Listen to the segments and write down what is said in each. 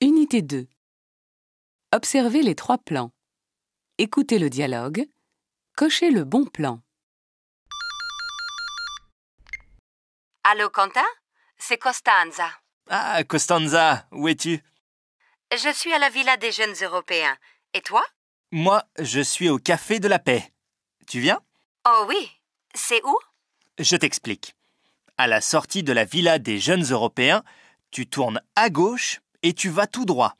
Unité 2. Observez les trois plans. Écoutez le dialogue. Cochez le bon plan. Allô, Quentin C'est Costanza. Ah, Costanza, où es-tu Je suis à la Villa des Jeunes Européens. Et toi Moi, je suis au Café de la Paix. Tu viens Oh oui. C'est où Je t'explique. À la sortie de la Villa des Jeunes Européens, tu tournes à gauche et tu vas tout droit.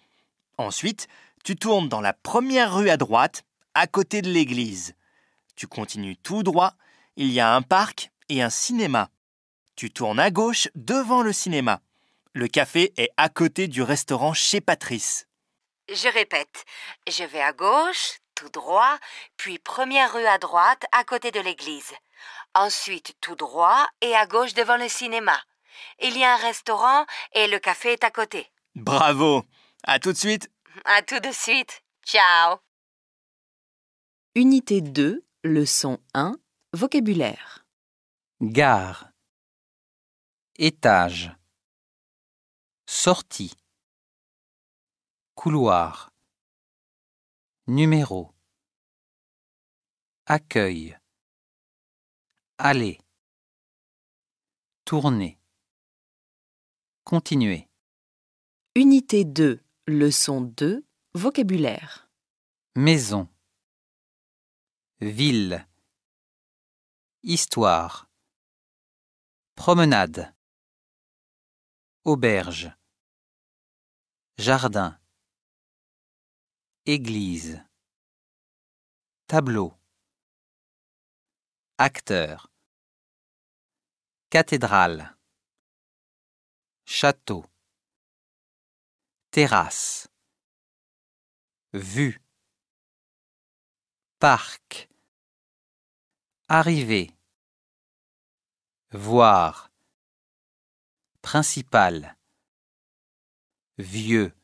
Ensuite, tu tournes dans la première rue à droite, à côté de l'église. Tu continues tout droit, il y a un parc et un cinéma. Tu tournes à gauche devant le cinéma. Le café est à côté du restaurant chez Patrice. Je répète, je vais à gauche, tout droit, puis première rue à droite, à côté de l'église. Ensuite, tout droit et à gauche devant le cinéma. Il y a un restaurant et le café est à côté. Bravo. À tout de suite. À tout de suite. Ciao. Unité 2, leçon 1, vocabulaire. Gare. Étage. Sortie. Couloir. Numéro. Accueil. Aller. Tourner. Continuer. Unité 2, leçon 2, vocabulaire. Maison. Ville. Histoire. Promenade. Auberge. Jardin. Église. Tableau. Acteur. Cathédrale. Château. Terrasse. Vue. Parc. arrivée Voir. Principal. Vieux.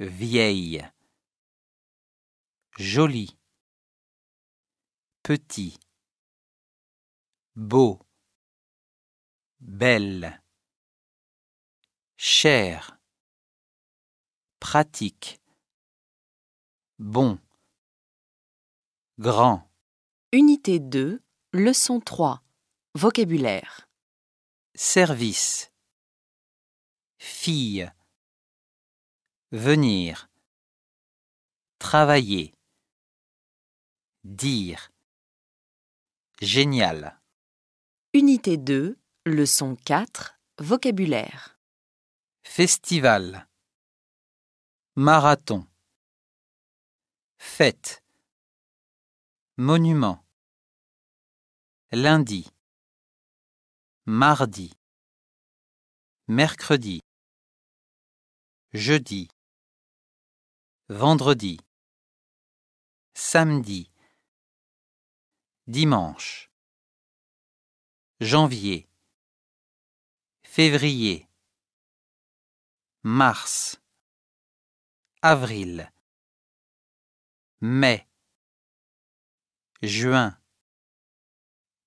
Vieille. Joli. Petit. Beau. Belle. Cher pratique, bon, grand. Unité 2, leçon 3, vocabulaire. Service, fille, venir, travailler, dire, génial. Unité 2, leçon 4, vocabulaire. Festival. Marathon. Fête. Monument. Lundi. Mardi. Mercredi. Jeudi. Vendredi. Samedi. Dimanche. Janvier. Février. Mars avril, mai, juin,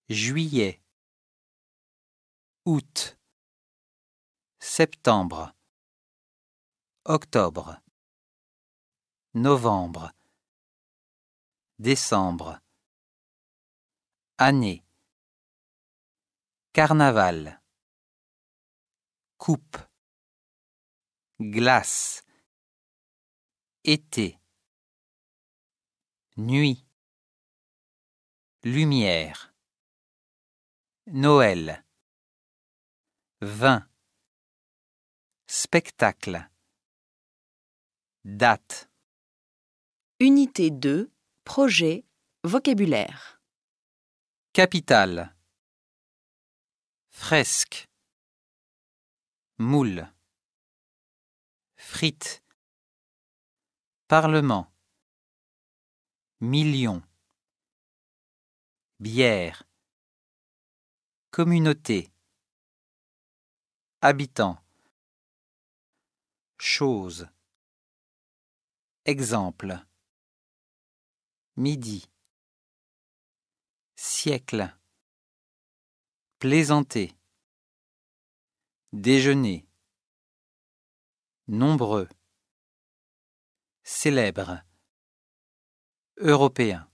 juillet, août, septembre, octobre, novembre, décembre, année, carnaval, coupe, glace, été, nuit, lumière, Noël, vin, spectacle, date. Unité 2, projet, vocabulaire. Capital, fresque, moule, frites Parlement. Million. Bière. Communauté. Habitant. Chose. Exemple. Midi. Siècle. Plaisanter. Déjeuner. Nombreux célèbre, européen.